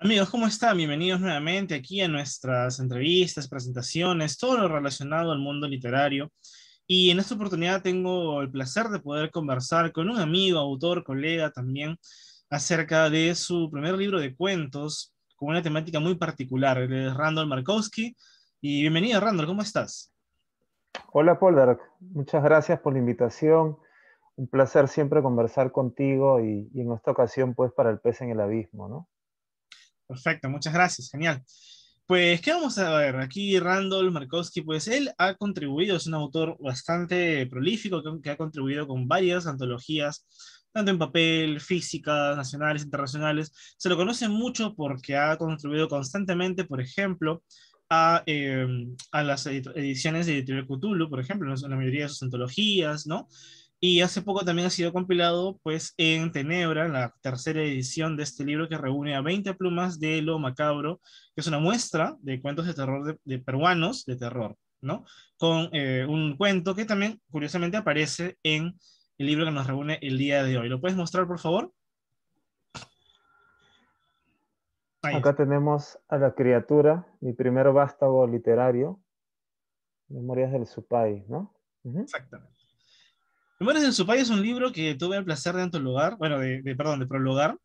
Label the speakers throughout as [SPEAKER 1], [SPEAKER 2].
[SPEAKER 1] Amigos, ¿cómo están? Bienvenidos nuevamente aquí a nuestras entrevistas, presentaciones, todo lo relacionado al mundo literario. Y en esta oportunidad tengo el placer de poder conversar con un amigo, autor, colega también, acerca de su primer libro de cuentos con una temática muy particular, Él de Randall Markowski. Y bienvenido, Randall, ¿cómo estás?
[SPEAKER 2] Hola, Poldark. Muchas gracias por la invitación. Un placer siempre conversar contigo y en esta ocasión, pues, para el pez en el abismo, ¿no?
[SPEAKER 1] Perfecto, muchas gracias, genial. Pues, ¿qué vamos a ver? Aquí Randall Markowski, pues él ha contribuido, es un autor bastante prolífico que, ha contribuido con varias antologías, tanto en papel, físicas, nacionales, internacionales. Se lo conoce mucho porque ha contribuido constantemente, por ejemplo, a, em, a las ediciones de Editorial Cthulhu, por ejemplo, en la mayoría de sus antologías, ¿no? Y hace poco también ha sido compilado pues en Tenebra, la tercera edición de este libro que reúne a 20 plumas de lo macabro, que es una muestra de cuentos de terror de, peruanos de terror, ¿no? Con eh, un cuento que también curiosamente aparece en el libro que nos reúne el día de hoy. ¿Lo puedes mostrar, por favor?
[SPEAKER 2] Acá tenemos a la criatura, mi primer vástago literario, Memorias del Supay, ¿no? Exactamente.
[SPEAKER 1] Memorias de su país es un libro que tuve el placer de antologar, bueno, de, perdón, de prologar,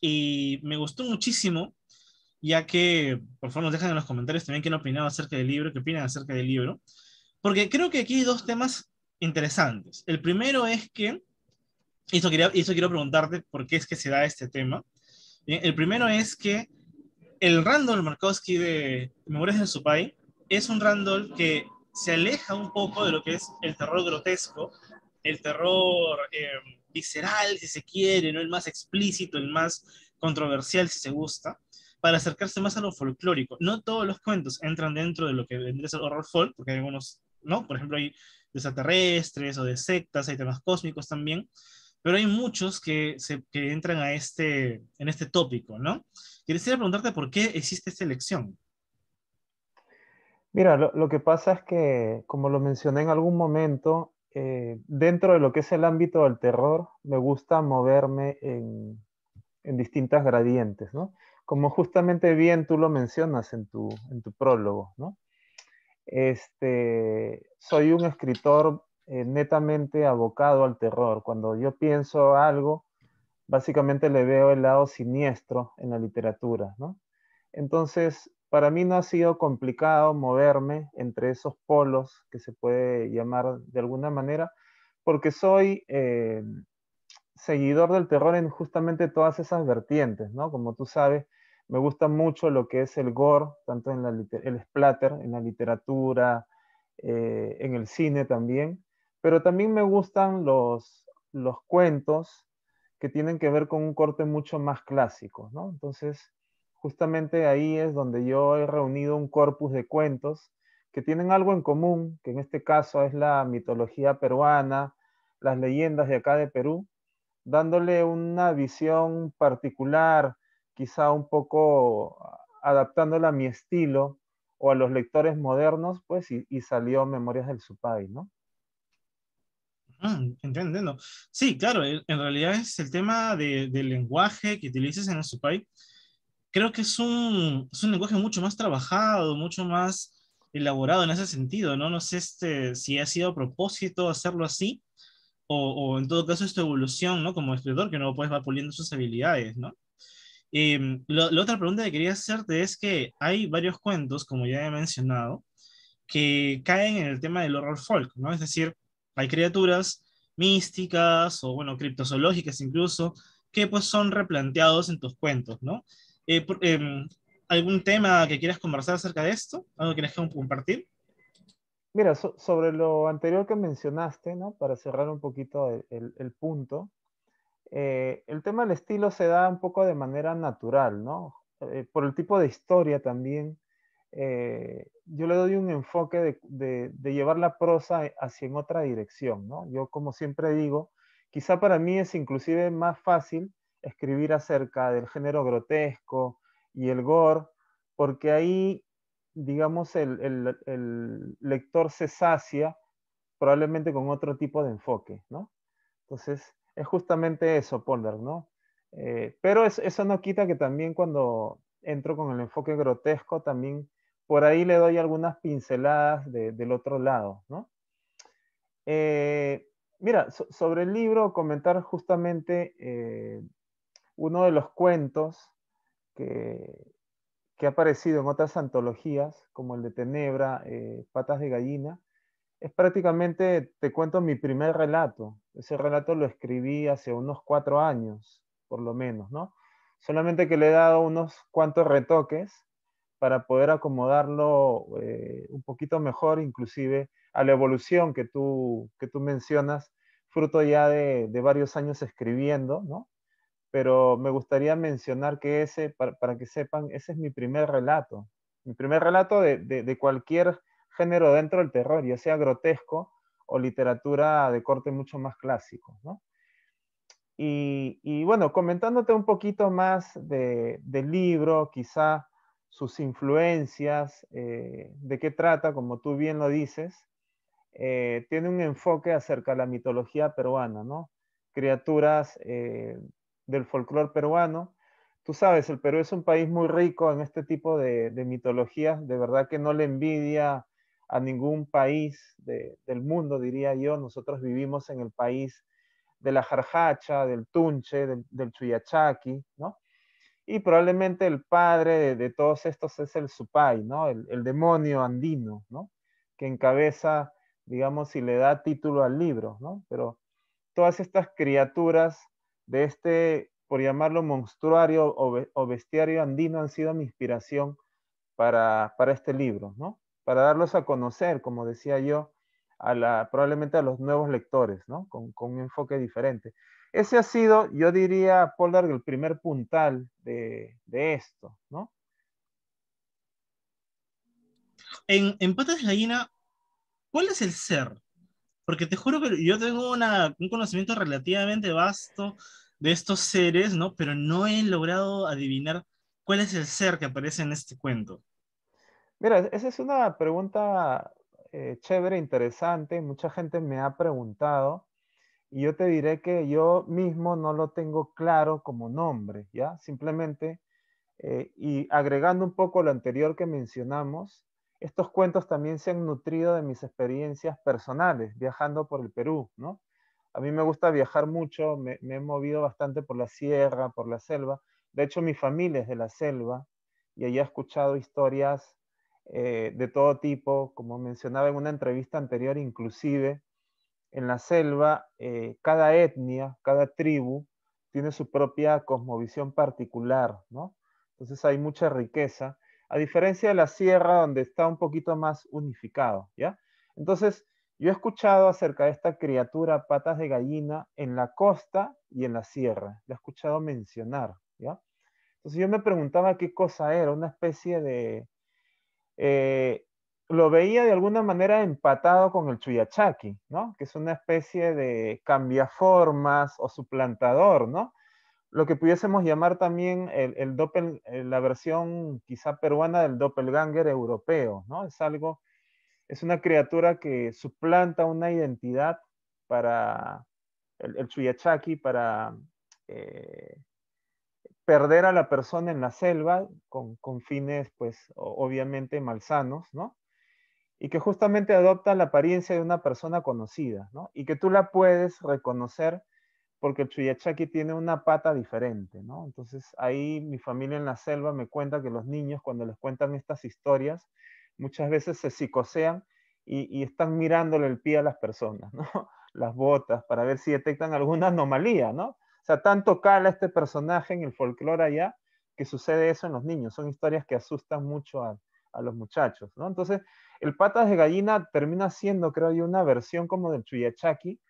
[SPEAKER 1] y me gustó muchísimo, ya que, por favor, nos dejan en los comentarios también qué han acerca del libro, qué opinan acerca del libro, porque creo que aquí hay dos temas interesantes. El primero es que, y eso, quería, eso quiero preguntarte por qué es que se da este tema. el primero es que el Randall Markowski de Memorias de su país es un Randall que se aleja un poco de lo que es el terror grotesco el terror em, visceral, si se quiere, ¿no? el más explícito, el más controversial, si se gusta, para acercarse más a lo folclórico. No todos los cuentos entran dentro de lo que vendría a ser horror folk, porque hay algunos, ¿no? Por ejemplo, hay extraterrestres o de sectas, hay temas cósmicos también, pero hay muchos que, se, entran a este, en este tópico, ¿no? Quisiera preguntarte por qué existe esta elección.
[SPEAKER 2] Mira, lo, que pasa es que, como lo mencioné en algún momento, eh, dentro de lo que es el ámbito del terror, me gusta moverme en, distintas gradientes, ¿no? Como justamente bien tú lo mencionas en tu, prólogo, ¿no? Este, soy un escritor eh, netamente abocado al terror. Cuando yo pienso algo, básicamente le veo el lado siniestro en la literatura, ¿no? Entonces, para mí no ha sido complicado moverme entre esos polos que se puede llamar de alguna manera, porque soy eh, seguidor del terror en justamente todas esas vertientes, ¿no? Como tú sabes, me gusta mucho lo que es el gore, tanto en la, el splatter, en la literatura, eh, en el cine también, pero también me gustan los, los cuentos que tienen que ver con un corte mucho más clásico, ¿no? Entonces, justamente ahí es donde yo he reunido un corpus de cuentos que tienen algo en común, que en este caso es la mitología peruana, las leyendas de acá de Perú, dándole una visión particular, quizá un poco adaptándola a mi estilo o a los lectores modernos, pues, y, salió Memorias del Supay, ¿no?
[SPEAKER 1] Mm, entendiendo. Sí, claro, en realidad es el tema del lenguaje que utilizas en el Supay creo que es un, es un lenguaje mucho más trabajado, mucho más elaborado en ese sentido, ¿no? No sé este, si ha sido a propósito hacerlo así, o, o, en todo caso es tu evolución, ¿no? Como escritor, que no puedes va puliendo sus habilidades, ¿no? Em, la otra pregunta que quería hacerte es que hay varios cuentos, como ya he mencionado, que caen en el tema del horror folk, ¿no? Es decir, hay criaturas místicas o, bueno, criptozoológicas incluso, que pues son replanteados en tus cuentos, ¿no? Eh, em, ¿Algún tema que quieras conversar acerca de esto? ¿Algo que quieras compartir?
[SPEAKER 2] Mira, sobre lo anterior que mencionaste, ¿no? para cerrar un poquito el, el, punto, eh, el tema del estilo se da un poco de manera natural, ¿no? Eh, por el tipo de historia también. yo le doy un enfoque de, de, de, llevar la prosa hacia en otra dirección, ¿no? Yo como siempre digo, quizá para mí es inclusive más fácil escribir acerca del género grotesco y el gore, porque ahí, digamos, el, lector se sacia probablemente con otro tipo de enfoque, ¿no? Entonces, es justamente eso, Polder, ¿no? Eh, pero eso no quita que también cuando entro con el enfoque grotesco, también por ahí le doy algunas pinceladas del otro lado, ¿no? Eh, mira, sobre el libro, comentar justamente eh, uno de los cuentos que, ha aparecido en otras antologías, como el de Tenebra, eh, Patas de Gallina, es prácticamente, te cuento, mi primer relato. Ese relato lo escribí hace unos cuatro años, por lo menos, ¿no? Solamente que le he dado unos cuantos retoques para poder acomodarlo eh, un poquito mejor, inclusive a la evolución que tú, que tú mencionas, fruto ya de, de varios años escribiendo, ¿no? pero me gustaría mencionar que ese, para, que sepan, ese es mi primer relato, mi primer relato de, de, cualquier género dentro del terror, ya sea grotesco o literatura de corte mucho más clásico, ¿no? Y, y, bueno, comentándote un poquito más de, del libro, quizá sus influencias, eh, de qué trata, como tú bien lo dices, eh, tiene un enfoque acerca de la mitología peruana, ¿no? Criaturas eh, del folclore peruano. Tú sabes, el Perú es un país muy rico en este tipo de, de mitologías, de verdad que no le envidia a ningún país del mundo, diría yo. Nosotros vivimos en el país de la jarjacha, del tunche, del, del chuyachaki, ¿no? Y probablemente el padre de, todos estos es el supay, ¿no? El, el demonio andino, ¿no? Que encabeza, digamos, y le da título al libro, ¿no? Pero todas estas criaturas de este, por llamarlo monstruario o, bestiario andino han sido mi inspiración para, este libro, ¿no? Para darlos a conocer, como decía yo, a la, probablemente a los nuevos lectores, ¿no? Con, un enfoque diferente. Ese ha sido, yo diría, Polar, el primer puntal de, esto, ¿no?
[SPEAKER 1] En, en Patas de Gallina, ¿cuál es el ser porque te juro que yo tengo un conocimiento relativamente vasto de estos seres, ¿no? Pero no he logrado adivinar cuál es el ser que aparece en este cuento. Mira, e-,
[SPEAKER 2] esa es una pregunta eh, chévere, interesante. Mucha gente me ha preguntado y yo te diré que yo mismo no lo tengo claro como nombre, ¿ya? Simplemente, eh, y agregando un poco lo anterior que mencionamos, estos cuentos también se han nutrido de mis experiencias personales viajando por el Perú, ¿no? A mí me gusta viajar mucho, me, he movido bastante por la sierra, por la selva. De hecho, mi familia es de la selva y allí he escuchado historias eh, de todo tipo, como mencionaba en una entrevista anterior, inclusive en la selva eh, cada etnia, cada tribu tiene su propia cosmovisión particular, ¿no? Entonces hay mucha riqueza a diferencia de la sierra donde está un poquito más unificado, ¿ya? Entonces, yo he escuchado acerca de esta criatura patas de gallina en la costa y en la sierra, la he escuchado mencionar, ¿ya? Entonces yo me preguntaba qué cosa era, una especie de... Eh, lo veía de alguna manera empatado con el chuyachaki, ¿no? Que es una especie de cambiaformas o suplantador, ¿no? lo que pudiésemos llamar también el, el doppel, eh, la versión quizá peruana del doppelganger europeo, ¿no? Es algo, es una criatura que suplanta una identidad para el, Chuyachaki, para eh, perder a la persona en la selva con, con fines, pues, obviamente malsanos, ¿no? y que justamente adopta la apariencia de una persona conocida, ¿no? Y que tú la puedes reconocer porque el chuyachaki tiene una pata diferente, ¿no? Entonces ahí mi familia en la selva me cuenta que los niños cuando les cuentan estas historias muchas veces se psicosean y, están mirándole el pie a las personas, ¿no? Las botas para ver si detectan alguna anomalía, ¿no? O sea, tanto cala este personaje en el folclore allá que sucede eso en los niños. Son historias que asustan mucho a, los muchachos, ¿no? Entonces, el pata de gallina termina siendo, creo yo, una versión como del chuyachaki,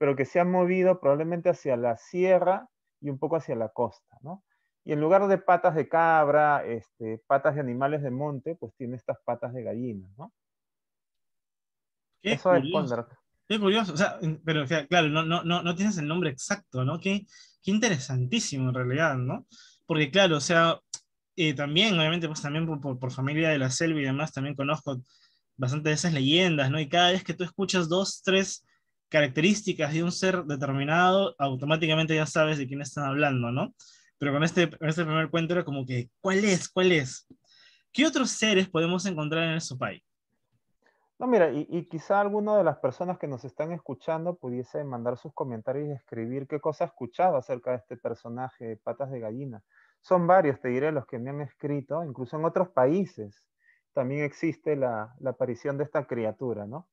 [SPEAKER 2] pero que se han movido probablemente hacia la sierra y un poco hacia la costa, ¿no? Y en lugar de patas de cabra, este, patas de animales de monte, pues tiene estas patas de
[SPEAKER 1] gallina, ¿no? Qué Eso curioso. es curioso, o sea, mm, pero claro, no, no, no, tienes el nombre exacto, ¿no? Qué, interesantísimo en realidad, ¿no? Porque claro, o sea, eh, también, obviamente, pues también por, familia de la selva y demás, también conozco bastante de esas leyendas, ¿no? Y cada vez que tú escuchas dos, tres características de un ser determinado, automáticamente ya sabes de quién están hablando, ¿no? Pero con este, este primer cuento era como que, ¿cuál es? ¿Cuál es? ¿Qué otros seres podemos encontrar en el país
[SPEAKER 2] No, mira, y, quizá alguna de las personas que nos están escuchando pudiese mandar sus comentarios y escribir qué cosa ha escuchado acerca de este personaje, Patas de Gallina. Son varios, te diré, los que me han escrito, incluso en otros países también existe la, la aparición de esta criatura, ¿no?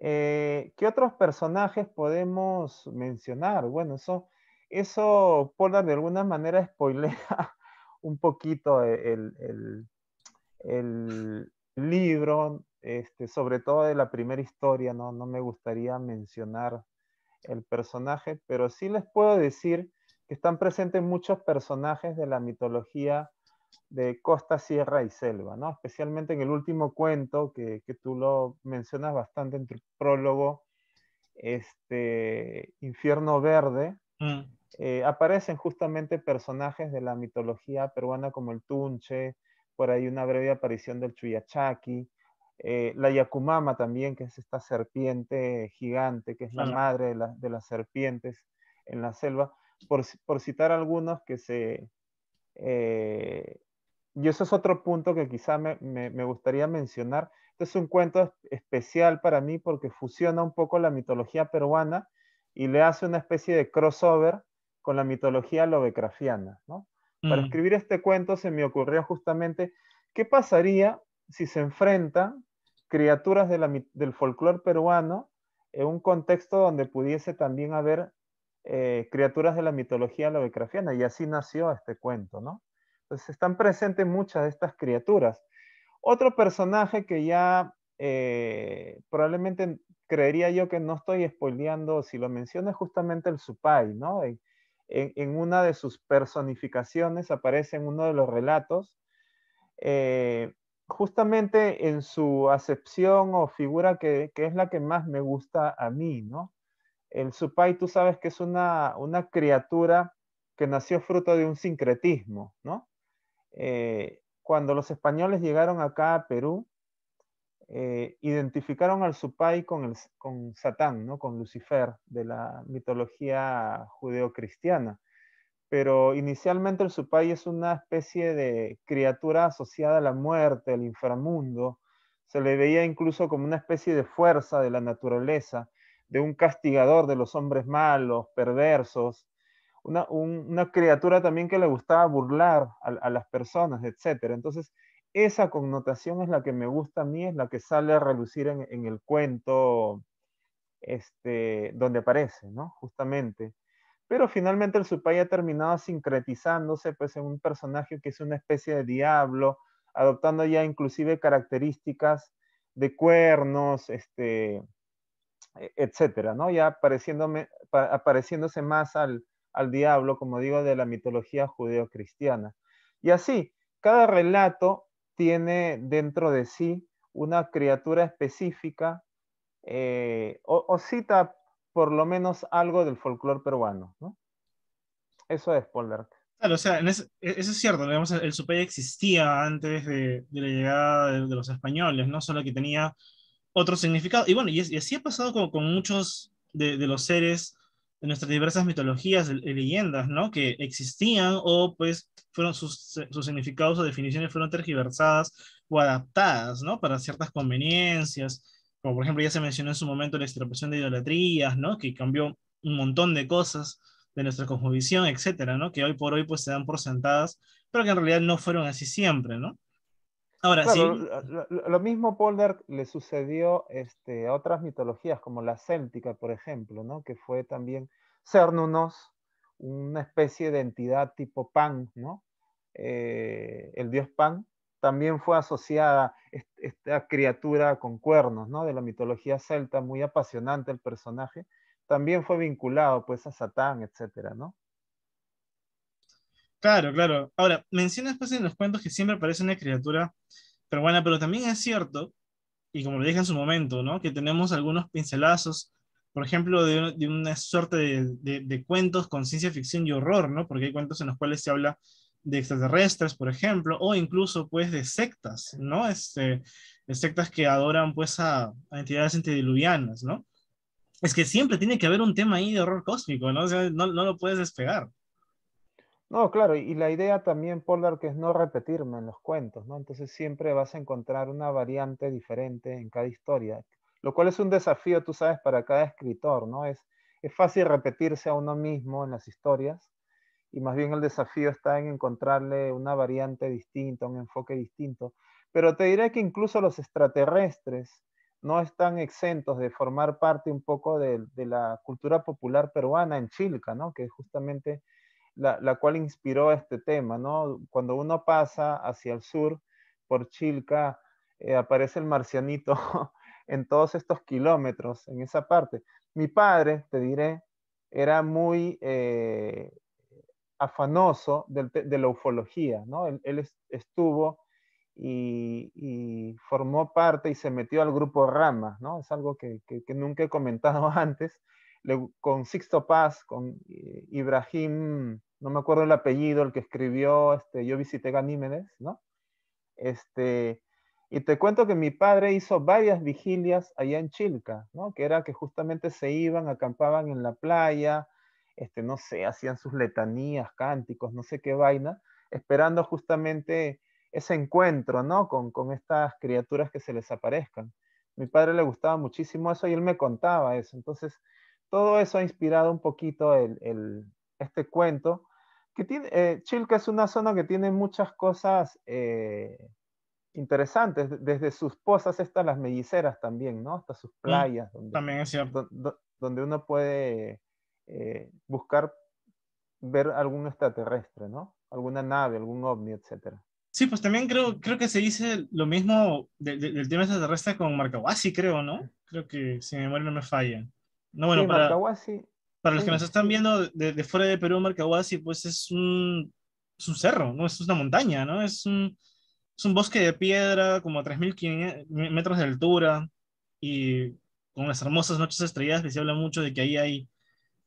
[SPEAKER 2] Eh, ¿Qué otros personajes podemos mencionar? Bueno, eso, eso de alguna manera spoilea un poquito e, el, libro, este, sobre todo de la primera historia, ¿no? no me gustaría mencionar el personaje, pero sí les puedo decir que están presentes muchos personajes de la mitología de costa, sierra y selva, ¿no? Especialmente en el último cuento, que, tú lo mencionas bastante en tu prólogo, este, Infierno Verde, mm. eh, aparecen justamente personajes de la mitología peruana como el Tunche, por ahí una breve aparición del Chuyachaki, eh, la Yacumama también, que es esta serpiente gigante, que es la madre de, las serpientes en la selva, por, por citar algunos que se, eh, y eso es otro punto que quizá me, gustaría mencionar. Este es un cuento especial para mí porque fusiona un poco la mitología peruana y le hace una especie de crossover con la mitología lovecraftiana. Para mm. escribir este cuento se me ocurrió justamente qué pasaría si se enfrentan criaturas del folclore peruano en un contexto donde pudiese también haber eh, criaturas de la mitología lovecraftiana y así nació este cuento, ¿no? Entonces están presentes muchas de estas criaturas. Otro personaje que ya eh, probablemente creería yo que no estoy spoileando si lo menciono es justamente el Supai, ¿no? En, una de sus personificaciones aparece en uno de los relatos, eh, justamente en su acepción o figura que, es la que más me gusta a mí, ¿no? el Supai, tú sabes que es una, criatura que nació fruto de un sincretismo, ¿no? Eh, cuando los españoles llegaron acá a Perú, eh, identificaron al Supai con, el, Satán, ¿no? con Lucifer, de la mitología judeocristiana. Pero inicialmente el Supai es una especie de criatura asociada a la muerte, al inframundo. Se le veía incluso como una especie de fuerza de la naturaleza de un castigador de los hombres malos, perversos, una, criatura también que le gustaba burlar a, las personas, etc. Entonces, esa connotación es la que me gusta a mí, es la que sale a relucir en, el cuento este, donde aparece, ¿no? Justamente. Pero finalmente el Supay ha terminado sincretizándose pues, en un personaje que es una especie de diablo, adoptando ya inclusive características de cuernos, este, e-, etcétera, ¿no? Ya apareciéndose más al, diablo, como digo, de la mitología judeocristiana. Y así, cada relato tiene dentro de sí una criatura específica eh, o, cita por lo menos algo del folclore peruano, Eso es, Polder.
[SPEAKER 1] Claro, o sea, e-, eso es cierto, el, el existía antes de, la llegada de, los españoles, no solo que tenía otro significado. Y bueno, y, así ha pasado con, muchos de, los seres de nuestras diversas mitologías y leyendas, ¿no? Que existían o pues fueron sus, significados o definiciones fueron tergiversadas o adaptadas, ¿no? Para ciertas conveniencias, como por ejemplo ya se mencionó en su momento la extirpación de idolatrías, ¿no? Que cambió un montón de cosas de nuestra cosmovisión, etcétera, ¿no? Que hoy por hoy pues se dan por sentadas, pero que en realidad no fueron así siempre, ¿no? Lo,
[SPEAKER 2] mismo Polder le sucedió este, a otras mitologías, como la céltica, por ejemplo, ¿no? que fue también Cernunos, una especie de entidad tipo Pan, ¿no? Eh, el dios Pan, también fue asociada esta criatura con cuernos, ¿no? de la mitología celta, muy apasionante el personaje, también fue vinculado pues a Satán, etcétera, ¿no?
[SPEAKER 1] Claro, claro. Ahora, mencionas pues en los cuentos que siempre aparece una criatura peruana, pero también es cierto, y como lo dije en su momento, ¿no? Que tenemos algunos pincelazos, por ejemplo, de, una suerte de, cuentos con ciencia ficción y horror, ¿no? Porque hay cuentos en los cuales se habla de extraterrestres, por ejemplo, o incluso pues de sectas, ¿no? Este, sectas que adoran pues a, entidades antediluvianas, ¿no? Es que siempre tiene que haber un tema ahí de horror cósmico, no, no lo puedes despegar. No, claro,
[SPEAKER 2] y la idea también, Polar, que es no repetirme en los cuentos, ¿no? Entonces siempre vas a encontrar una variante diferente en cada historia, lo cual es un desafío, tú sabes, para cada escritor, ¿no? Es, es fácil repetirse a uno mismo en las historias, y más bien el desafío está en encontrarle una variante distinta, un enfoque distinto. Pero te diré que incluso los extraterrestres no están exentos de formar parte un poco de, de la cultura popular peruana en Chilca, ¿no? Que justamente la, cual inspiró este tema, ¿no? Cuando uno pasa hacia el sur por Chilca, eh, aparece el marcianito en todos estos kilómetros, en esa parte. Mi padre, te diré, era muy eh, afanoso de la ufología, ¿no? Él, estuvo y, formó parte y se metió al grupo Rama, ¿no? Es algo que, nunca he comentado antes. con Sixto Paz, con eh, Ibrahim no me acuerdo el apellido, el que escribió, este, yo visité Ganímedes, ¿no? Este, y te cuento que mi padre hizo varias vigilias allá en Chilca, ¿no? Que era que justamente se iban, acampaban en la playa, este, no sé, hacían sus letanías, cánticos, no sé qué vaina, esperando justamente ese encuentro, ¿no? Con, estas criaturas que se les aparezcan. Mi padre le gustaba muchísimo eso y él me contaba eso. Entonces, todo eso ha inspirado un poquito el, el, este cuento eh, Chilca es una zona que tiene muchas cosas eh, interesantes, desde sus pozas hasta las melliceras también, ¿no? Hasta sus mm, playas. Donde, uno puede eh, buscar ver algún extraterrestre, ¿no? Alguna nave, algún ovni, etc.
[SPEAKER 1] Sí, pues también creo, creo que se dice lo mismo del tema extraterrestre con Marcahuasi, creo, ¿no? Creo que si mi memoria no me falla. Marcahuasi,
[SPEAKER 2] para los que nos están
[SPEAKER 1] viendo de, fuera de Perú, Marcahuasi, pues es un, cerro, ¿no? Es una montaña, ¿no? Es un, bosque de piedra, como a 3.500 metros de altura, y con las hermosas noches estrelladas que se habla mucho de que ahí hay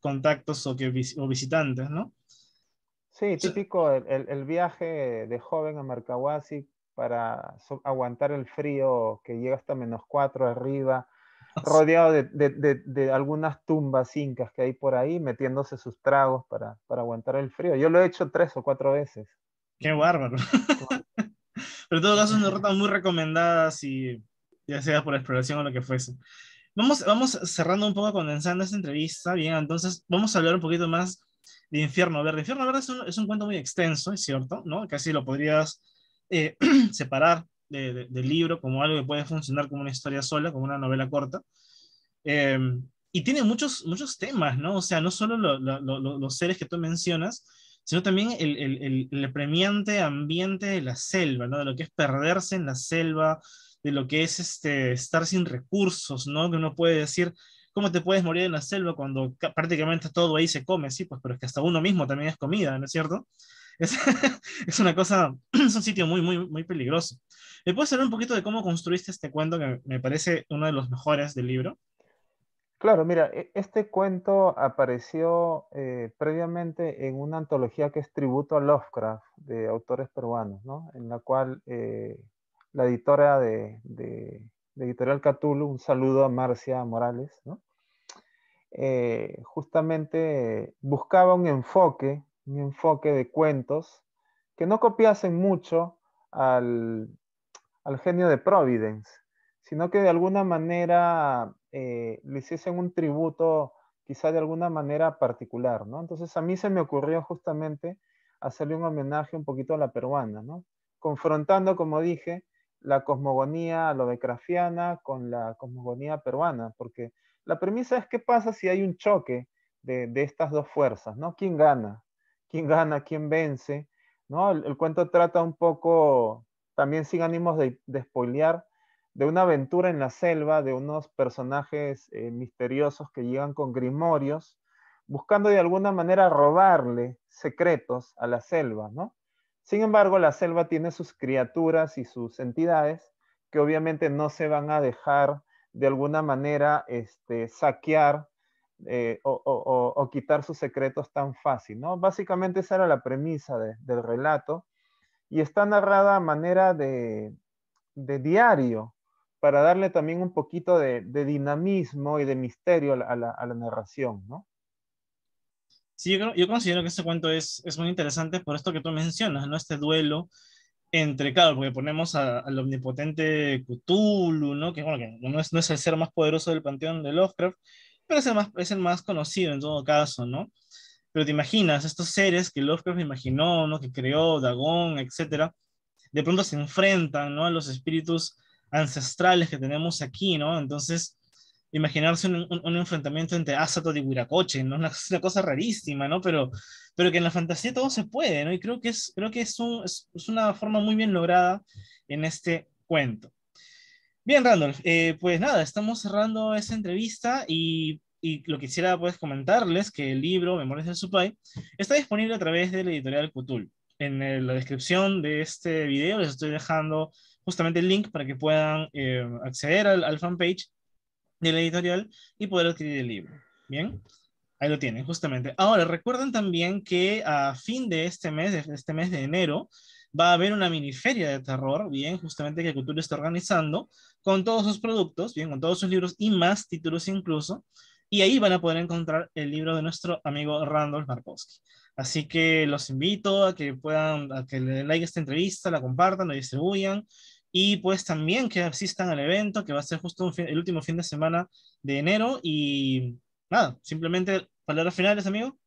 [SPEAKER 1] contactos o, que, visitantes, ¿no?
[SPEAKER 2] Sí, típico el, viaje de joven a Marcahuasi para aguantar el frío que llega hasta menos cuatro arriba, rodeado de, de, de, algunas tumbas incas que hay por ahí, metiéndose sus tragos para, para, aguantar el frío. Yo lo he hecho tres o cuatro
[SPEAKER 1] veces. Qué bárbaro. Pero en todo caso, son rutas muy recomendadas y ya sea por exploración o lo que fuese. Vamos, vamos cerrando un poco, condensando esta entrevista. Bien, entonces vamos a hablar un poquito más de Infierno Verde. Infierno Verde es un, es un cuento muy extenso, es cierto, ¿no? Casi lo podrías eh, separar de, del libro como algo que puede funcionar como una historia sola, como una novela corta. Em, y tiene muchos, muchos temas, ¿no? O sea, no solo los seres que tú mencionas, sino también el, el, el, premiante ambiente de la selva, ¿no? De lo que es perderse en la selva, de lo que es este, estar sin recursos, ¿no? Que uno puede decir, ¿cómo te puedes morir en la selva cuando prácticamente todo ahí se come? Sí, pues, pero es que hasta uno mismo también es comida, ¿no es cierto? Es, es una cosa, es un sitio muy, muy, muy peligroso. ¿Me puedes hablar un poquito de cómo construiste este cuento que me parece uno de los mejores del libro?
[SPEAKER 2] Claro, mira, e, este cuento apareció eh, previamente en una antología que es Tributo a Lovecraft de autores peruanos, ¿no? En la cual eh, la editora de, Editorial Cthulhu, un saludo a Marcia Morales, ¿no? Eh, justamente buscaba un enfoque un enfoque de cuentos que no copiasen mucho al, genio de Providence, sino que de alguna manera eh, le hiciesen un tributo quizá de alguna manera particular, ¿no? Entonces a mí se me ocurrió justamente hacerle un homenaje un poquito a la peruana, Confrontando, como dije, la cosmogonía lobecrafiana con la cosmogonía peruana, porque la premisa es qué pasa si hay un choque de, de estas dos fuerzas, ¿no? ¿Quién gana? quién gana, quién vence, ¿no? El, cuento trata un poco, también sin ánimos de, spoilear, de una aventura en la selva de unos personajes eh, misteriosos que llegan con grimorios, buscando de alguna manera robarle secretos a la selva, ¿no? Sin embargo, la selva tiene sus criaturas y sus entidades que obviamente no se van a dejar de alguna manera este, saquear eh, o, quitar sus secretos tan fácil, ¿no? Básicamente esa era la premisa del relato y está narrada a manera de, diario para darle también un poquito de, dinamismo y de misterio a la, narración,
[SPEAKER 1] ¿no? Sí, yo, considero que este cuento es, muy interesante por esto que tú mencionas, ¿no? Este duelo entre, claro, porque ponemos al omnipotente Cthulhu, ¿no? Que, que no, es, no es el ser más poderoso del panteón de Lovecraft, pero es el más, conocido en todo caso, ¿no? Pero te imaginas, estos seres que Lovecraft imaginó, ¿no? Que creó, Dagón, etcétera, de pronto se enfrentan, ¿no? A los espíritus ancestrales que tenemos aquí, ¿no? Entonces, imaginarse un, enfrentamiento entre Asato y Huiracoche, ¿no? Una, cosa rarísima, ¿no? Pero, pero que en la fantasía todo se puede, ¿no? Y creo que es, creo que es una forma muy bien lograda en este cuento. Bien, Randolph, eh, pues nada, estamos cerrando esta entrevista y, lo que quisiera pues comentarles que el libro Memorias del Supai está disponible a través de la editorial Cutul. En la descripción de este video les estoy dejando justamente el link para que puedan eh, acceder al, al fanpage de la editorial y poder adquirir el libro. Bien, ahí lo tienen, justamente. Ahora, recuerden también que a fin de este mes, este mes de enero, va a haber una mini feria de terror, bien, justamente que Cultura está organizando, con todos sus productos, bien, con todos sus libros y más títulos incluso. Y ahí van a poder encontrar el libro de nuestro amigo Randolph Markowski. Así que los invito a que puedan, a que le den like a esta entrevista, la compartan, la distribuyan y pues también que asistan al evento que va a ser justo el último fin de semana de enero y nada, simplemente palabras finales, amigo.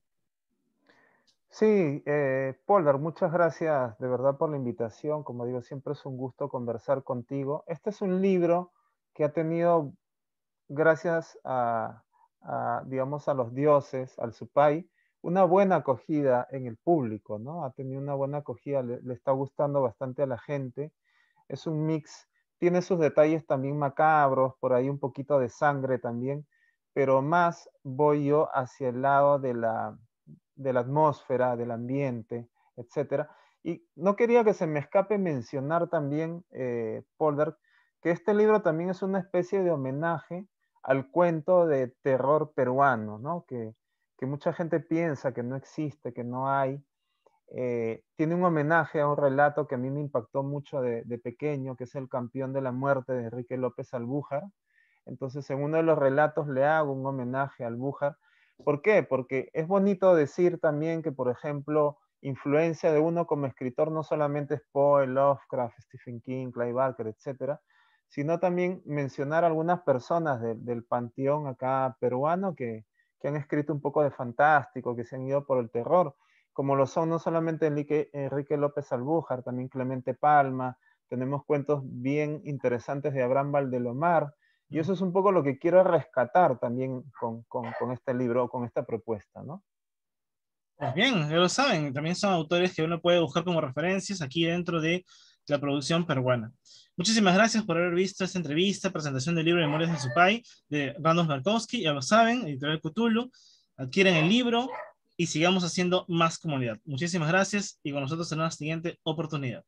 [SPEAKER 2] Sí, eh, muchas gracias de verdad por la invitación. Como digo, siempre es un gusto conversar contigo. Este es un libro que ha tenido, gracias a, digamos, a los dioses, al Supai, una buena acogida en el público, ¿no? Ha tenido una buena acogida, le, está gustando bastante a la gente. Es un mix, tiene sus detalles también macabros, por ahí un poquito de sangre también, pero más voy yo hacia el lado de la de la atmósfera, del ambiente, etcétera, Y no quería que se me escape mencionar también, eh, Polder, que este libro también es una especie de homenaje al cuento de terror peruano, ¿no? que, mucha gente piensa que no existe, que no hay. Eh, tiene un homenaje a un relato que a mí me impactó mucho de, de pequeño, que es El campeón de la muerte de Enrique López Albújar. Entonces, en uno de los relatos le hago un homenaje a Albújar ¿Por qué? Porque es bonito decir también que, por ejemplo, influencia de uno como escritor no solamente es Poe, Lovecraft, Stephen King, Clive Barker, etcétera, sino también mencionar algunas personas del panteón acá peruano que, han escrito un poco de fantástico, que se han ido por el terror, como lo son no solamente Enrique, Enrique López Albújar, también Clemente Palma, tenemos cuentos bien interesantes de Abraham Valdelomar, y eso es un poco lo que quiero rescatar también con, con, este libro, con esta propuesta, ¿no?
[SPEAKER 1] Pues bien, ya lo saben, también son autores que uno puede buscar como referencias aquí dentro de la producción peruana. Muchísimas gracias por haber visto esta entrevista, presentación del libro Memorias de Supay de Brandon Markowski, ya lo saben, editorial Cthulhu. Adquieren el libro y sigamos haciendo más comunidad. Muchísimas gracias y con nosotros en una siguiente oportunidad.